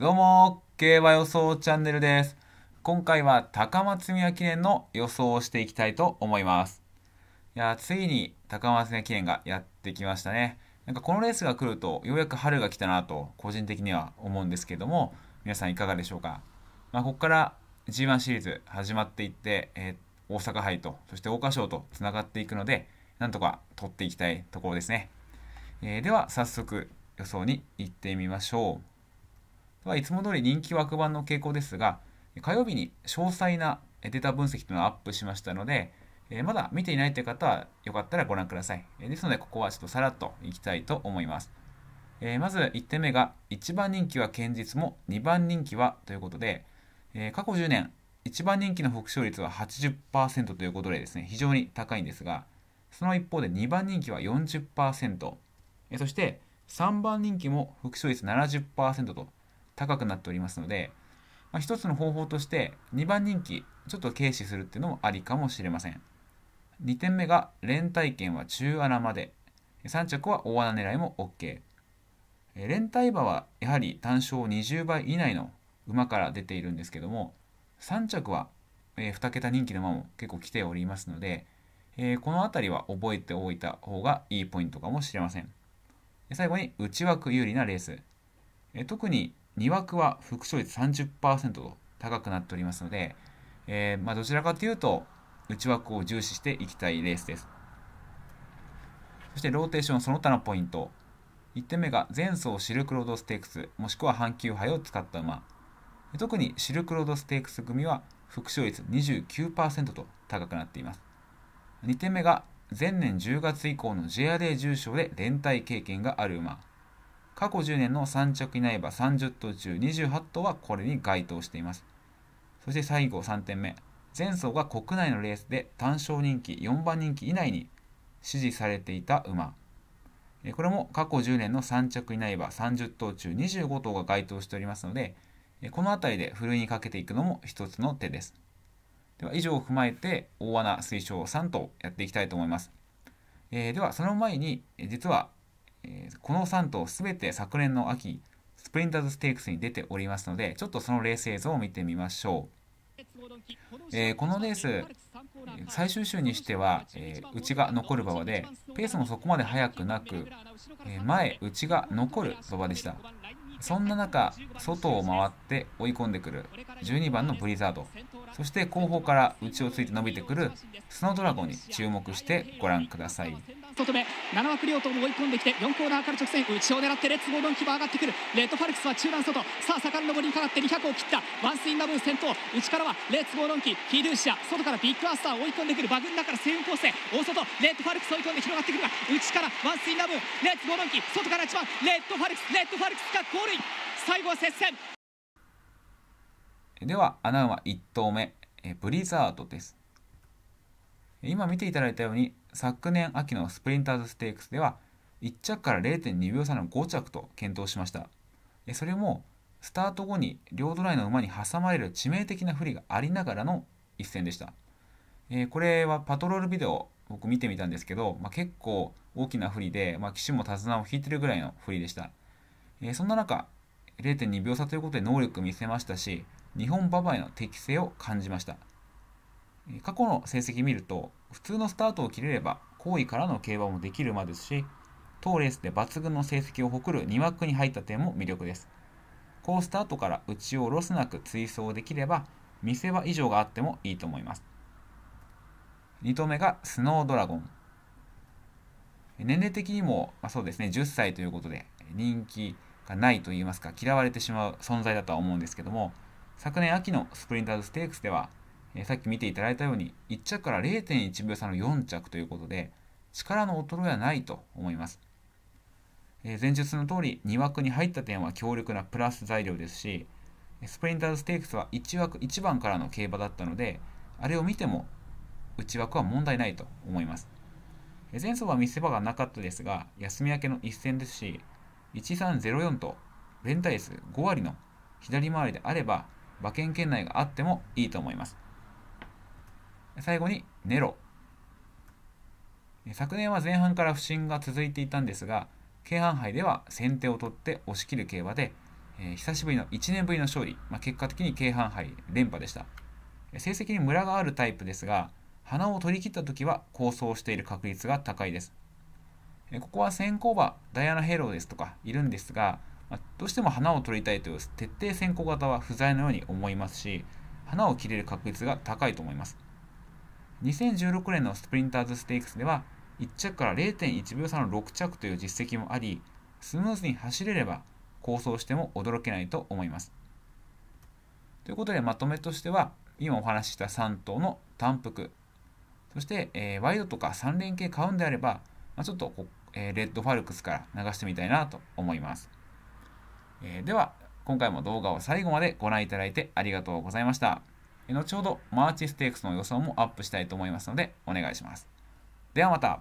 どうも、競馬予想チャンネルです。今回は高松宮記念の予想をしていきたいと思います。いや、ついに高松宮記念がやってきましたね。なんかこのレースが来ると、ようやく春が来たなと、個人的には思うんですけども、皆さんいかがでしょうか。まあ、ここから G1 シリーズ始まっていって、えー、大阪杯と、そして桜花賞とつながっていくので、なんとか取っていきたいところですね。えー、では、早速予想に行ってみましょう。はいつも通り人気枠版の傾向ですが、火曜日に詳細なデータ分析というのをアップしましたので、まだ見ていないという方は、よかったらご覧ください。ですので、ここはちょっとさらっといきたいと思います。まず1点目が、1番人気は堅実も2番人気はということで、過去10年、1番人気の復勝率は80%ということでですね、非常に高いんですが、その一方で2番人気は40%、そして3番人気も復勝率70%と、高くなっておりますので、まあ、一つの方法として2番人気ちょっと軽視するっていうのもありかもしれません2点目が連帯券は中穴まで3着は大穴狙いも OK 連帯馬はやはり単勝20倍以内の馬から出ているんですけども3着は2桁人気の馬も結構来ておりますのでこの辺りは覚えておいた方がいいポイントかもしれません最後に内枠有利なレース特に2枠は副勝率30%と高くなっておりますので、えー、まあ、どちらかというと内枠を重視していきたいレースです。そしてローテーションその他のポイント。1点目が前走シルクロードステークス、もしくは阪急杯を使った馬。特にシルクロードステークス組は副勝率29%と高くなっています。2点目が前年10月以降の JRA 重賞で連帯経験がある馬。過去10年の3着以内馬30頭中28頭はこれに該当しています。そして最後3点目。前走が国内のレースで単勝人気4番人気以内に支持されていた馬。これも過去10年の3着以内馬30頭中25頭が該当しておりますので、この辺りでふるいにかけていくのも一つの手です。では以上を踏まえて大穴推奨3頭やっていきたいと思います。えー、ではその前に実はえこの3頭すべて昨年の秋、スプリンターズステークスに出ておりますので、ちょっとそのレース映像を見てみましょう。えー、このレース、最終週にしては、えー、内が残る馬場で、ペースもそこまで速くなく、え前、内が残る馬場でした。そんな中、外を回って追い込んでくる12番のブリザード、そして後方から内をついて伸びてくるスノードラゴンに注目してご覧ください。外目7枠両党も追い込んできて4コーナーから直線内を狙ってレッツゴードンキバー上がってくるレッドファルクスは中段外さあ盛ん上りにかかって200を切ったワンスインダブー先頭内からはレッツゴードンキヒドゥーシア外からビッグアスター追い込んでくるバグの中からセーフコ大外レッドファルクス追い込んで広がってくるが内からワンスインダブーレッツゴードンキ外から一番レッドファルクスレッドファルクスがゴール塁最後は接戦では穴馬1投目ブリザードです今見ていただいたように昨年秋のスプリンターズステークスでは1着から0.2秒差の5着と検討しましたそれもスタート後に両ドライの馬に挟まれる致命的な不利がありながらの一戦でした、えー、これはパトロールビデオ僕見てみたんですけど、まあ、結構大きな不利で、まあ、騎手も手綱を引いてるぐらいの不利でしたえー、そんな中、0.2秒差ということで能力見せましたし、日本馬場への適性を感じました。過去の成績見ると、普通のスタートを切れれば、後位からの競馬もできる馬ですし、当レースで抜群の成績を誇る2枠に入った点も魅力です。こスタートから内ちをロスなく追走できれば、見せ場以上があってもいいと思います。2投目がスノードラゴン。年齢的にも、まあ、そうですね、10歳ということで、人気、がないといいますか嫌われてしまう存在だとは思うんですけども昨年秋のスプリンターズステークスでは、えさっき見ていただいたように1着から0.1秒差の4着ということで力の衰えはないと思います、え前述の通り2枠に入った点は強力なプラス材料ですしスプリンターズステークスは1枠1番からの競馬だったのであれを見ても内枠は問題ないと思います前走は見せ場がなかったですが休み明けの一戦ですし1304と連帯数5割の左回りであれば馬券圏内があってもいいと思います最後にネロ昨年は前半から不振が続いていたんですが京阪杯では先手を取って押し切る競馬で、えー、久しぶりの1年ぶりの勝利、まあ、結果的に京阪杯連覇でした成績にムラがあるタイプですが花を取り切った時は構想している確率が高いですここは先行馬、ダイアナ・ヘローですとかいるんですが、まあ、どうしても花を取りたいという徹底先行型は不在のように思いますし、花を切れる確率が高いと思います。2016年のスプリンターズステークスでは、1着から0.1秒差の6着という実績もあり、スムーズに走れれば、構想しても驚けないと思います。ということで、まとめとしては、今お話しした3頭の単幅、そして、えー、ワイドとか3連携買うんであれば、まあ、ちょっとえー、レッドファルクスから流してみたいなと思います。えー、では、今回も動画を最後までご覧いただいてありがとうございました。後ほどマーチステークスの予想もアップしたいと思いますのでお願いします。ではまた。